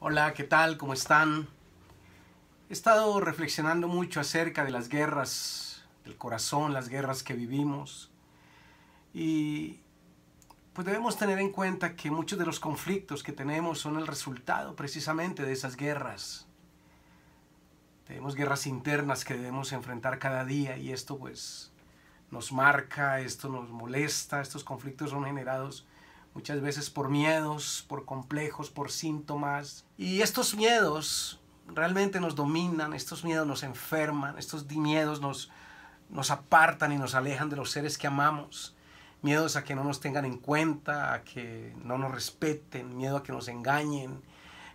Hola, ¿qué tal? ¿Cómo están? He estado reflexionando mucho acerca de las guerras del corazón, las guerras que vivimos. Y pues debemos tener en cuenta que muchos de los conflictos que tenemos son el resultado precisamente de esas guerras. Tenemos guerras internas que debemos enfrentar cada día y esto pues nos marca, esto nos molesta, estos conflictos son generados muchas veces por miedos, por complejos, por síntomas. Y estos miedos realmente nos dominan, estos miedos nos enferman, estos miedos nos, nos apartan y nos alejan de los seres que amamos. Miedos a que no nos tengan en cuenta, a que no nos respeten, miedo a que nos engañen,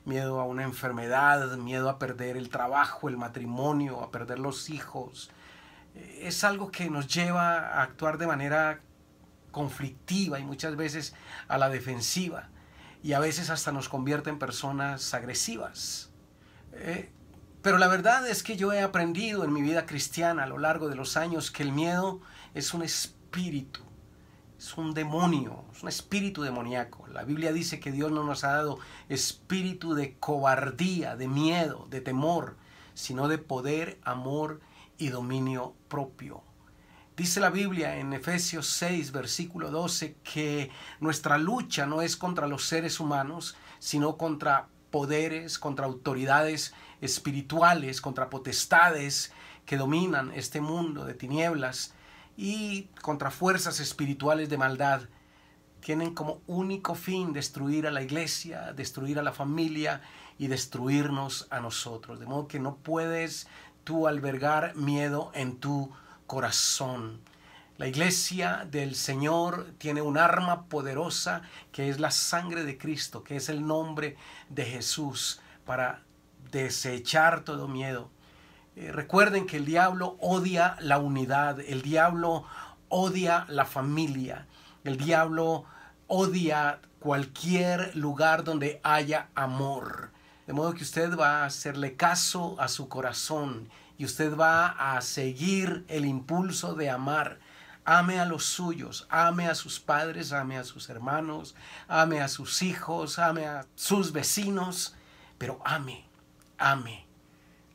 miedo a una enfermedad, miedo a perder el trabajo, el matrimonio, a perder los hijos. Es algo que nos lleva a actuar de manera conflictiva y muchas veces a la defensiva y a veces hasta nos convierte en personas agresivas. ¿eh? pero la verdad es que yo he aprendido en mi vida cristiana a lo largo de los años que el miedo es un espíritu, es un demonio, es un espíritu demoníaco. La Biblia dice que Dios no nos ha dado espíritu de cobardía, de miedo, de temor, sino de poder, amor y dominio propio. Dice la Biblia en Efesios 6, versículo 12, que nuestra lucha no es contra los seres humanos, sino contra poderes, contra autoridades espirituales, contra potestades que dominan este mundo de tinieblas y contra fuerzas espirituales de maldad. Tienen como único fin destruir a la iglesia, destruir a la familia y destruirnos a nosotros. De modo que no puedes tú albergar miedo en tu corazón. La iglesia del Señor tiene un arma poderosa que es la sangre de Cristo, que es el nombre de Jesús para desechar todo miedo. Eh, recuerden que el diablo odia la unidad, el diablo odia la familia, el diablo odia cualquier lugar donde haya amor. De modo que usted va a hacerle caso a su corazón usted va a seguir el impulso de amar. Ame a los suyos, ame a sus padres, ame a sus hermanos, ame a sus hijos, ame a sus vecinos, pero ame, ame.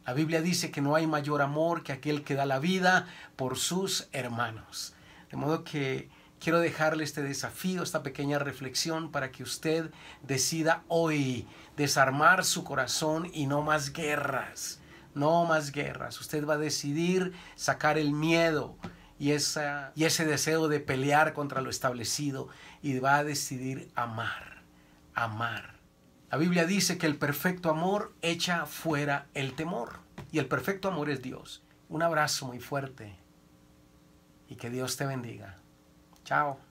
La Biblia dice que no hay mayor amor que aquel que da la vida por sus hermanos. De modo que quiero dejarle este desafío, esta pequeña reflexión para que usted decida hoy desarmar su corazón y no más guerras no más guerras, usted va a decidir sacar el miedo y, esa, y ese deseo de pelear contra lo establecido y va a decidir amar, amar. La Biblia dice que el perfecto amor echa fuera el temor y el perfecto amor es Dios. Un abrazo muy fuerte y que Dios te bendiga. Chao.